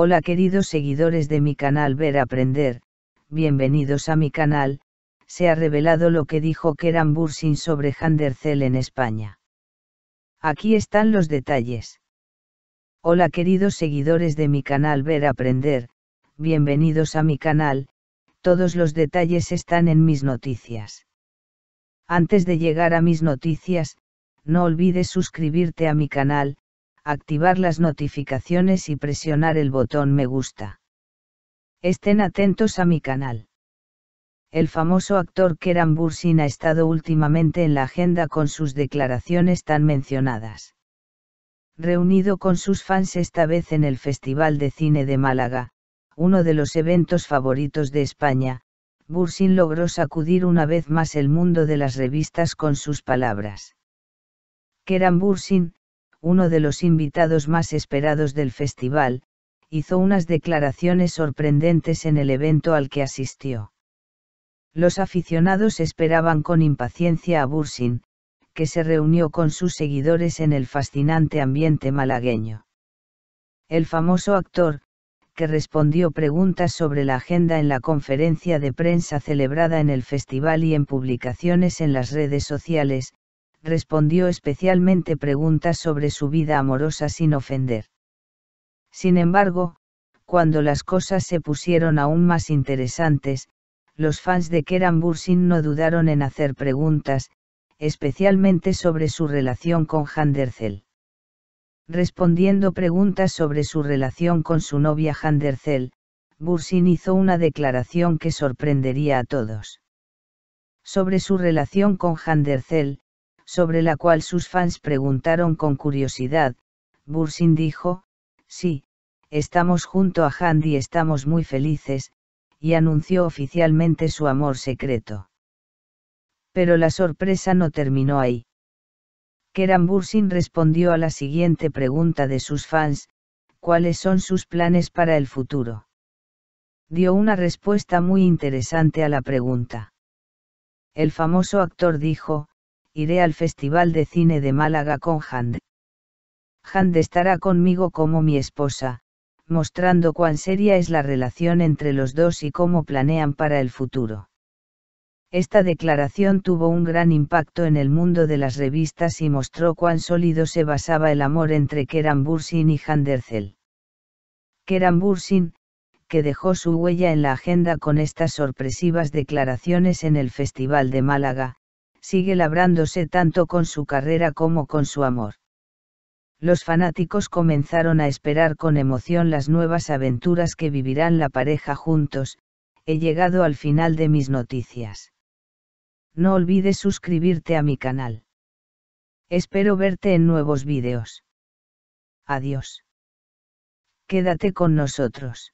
Hola queridos seguidores de mi canal Ver Aprender, bienvenidos a mi canal, se ha revelado lo que dijo Keran Bursin sobre Handercel en España. Aquí están los detalles. Hola queridos seguidores de mi canal Ver Aprender, bienvenidos a mi canal, todos los detalles están en mis noticias. Antes de llegar a mis noticias, no olvides suscribirte a mi canal, activar las notificaciones y presionar el botón me gusta. Estén atentos a mi canal. El famoso actor Keran Bursin ha estado últimamente en la agenda con sus declaraciones tan mencionadas. Reunido con sus fans esta vez en el Festival de Cine de Málaga, uno de los eventos favoritos de España, Bursin logró sacudir una vez más el mundo de las revistas con sus palabras. Keran Bursin, uno de los invitados más esperados del festival, hizo unas declaraciones sorprendentes en el evento al que asistió. Los aficionados esperaban con impaciencia a Bursin, que se reunió con sus seguidores en el fascinante ambiente malagueño. El famoso actor, que respondió preguntas sobre la agenda en la conferencia de prensa celebrada en el festival y en publicaciones en las redes sociales, respondió especialmente preguntas sobre su vida amorosa sin ofender. Sin embargo, cuando las cosas se pusieron aún más interesantes, los fans de Keran Bursin no dudaron en hacer preguntas, especialmente sobre su relación con Handercel. Respondiendo preguntas sobre su relación con su novia Handercel, Bursin hizo una declaración que sorprendería a todos. Sobre su relación con Handerzell, sobre la cual sus fans preguntaron con curiosidad, Bursin dijo, sí, estamos junto a Handy, estamos muy felices, y anunció oficialmente su amor secreto. Pero la sorpresa no terminó ahí. Keran Bursin respondió a la siguiente pregunta de sus fans, ¿cuáles son sus planes para el futuro? Dio una respuesta muy interesante a la pregunta. El famoso actor dijo, iré al Festival de Cine de Málaga con Hand. Hand estará conmigo como mi esposa, mostrando cuán seria es la relación entre los dos y cómo planean para el futuro. Esta declaración tuvo un gran impacto en el mundo de las revistas y mostró cuán sólido se basaba el amor entre Keran Bursin y Handerzel. Keran Bursin, que dejó su huella en la agenda con estas sorpresivas declaraciones en el Festival de Málaga, sigue labrándose tanto con su carrera como con su amor. Los fanáticos comenzaron a esperar con emoción las nuevas aventuras que vivirán la pareja juntos, he llegado al final de mis noticias. No olvides suscribirte a mi canal. Espero verte en nuevos vídeos. Adiós. Quédate con nosotros.